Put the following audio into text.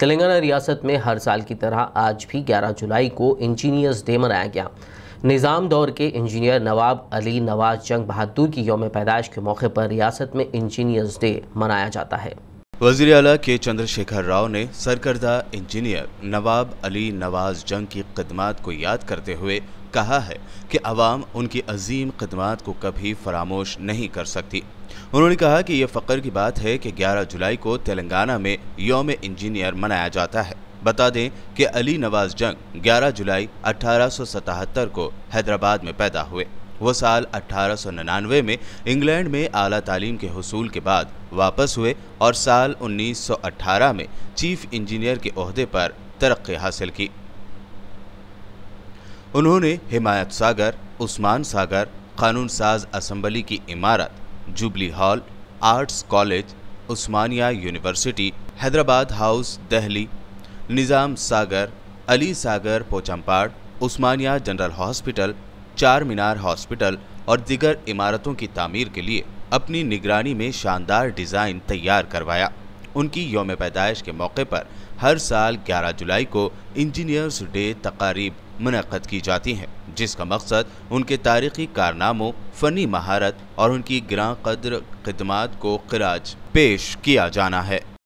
तेलंगाना रियासत में हर साल की तरह आज भी 11 जुलाई को इंजीनियर्स डे मनाया गया निज़ाम दौर के इंजीनियर नवाब अली नवाज जंग बहादुर की योम पैदाइश के मौके पर रियासत में इंजीनियर्स डे मनाया जाता है वजीर अला के चंद्रशेखर राव ने सरकर्दा इंजीनियर नवाब अली नवाज जंग की खदमात को याद करते हुए कहा है कि आवाम उनकी अजीम खदमात को कभी फरामोश नहीं कर सकती उन्होंने कहा कि यह फ़ख्र की बात है कि 11 जुलाई को तेलंगाना में योम इंजीनियर मनाया जाता है बता दें कि अली नवाज जंग 11 जुलाई 1877 को हैदराबाद में पैदा हुए वो साल 1899 में इंग्लैंड में आला तालीम के हसूल के बाद वापस हुए और साल 1918 में चीफ इंजीनियर के अहदे पर तरक्की हासिल की उन्होंने हिमायत सागर उस्मान सागर कानून साज असम्बली की इमारत jubilee hall arts college Osmania university Hyderabad house Delhi Nizam Sagar Ali Sagar Pochampad Osmania general hospital Charminar hospital और दिगर इमारतों की तामीर के लिए अपनी निगरानी में शानदार डिज़ाइन तैयार करवाया उनकी योम पैदाइश के मौके पर हर साल 11 जुलाई को इंजीनियर्स डे तकारीब मनद की जाती हैं जिसका मकसद उनके तारीखी कारनामों फ़नी महारत और उनकी ग्रां कदर खदमात को खराज पेश किया जाना है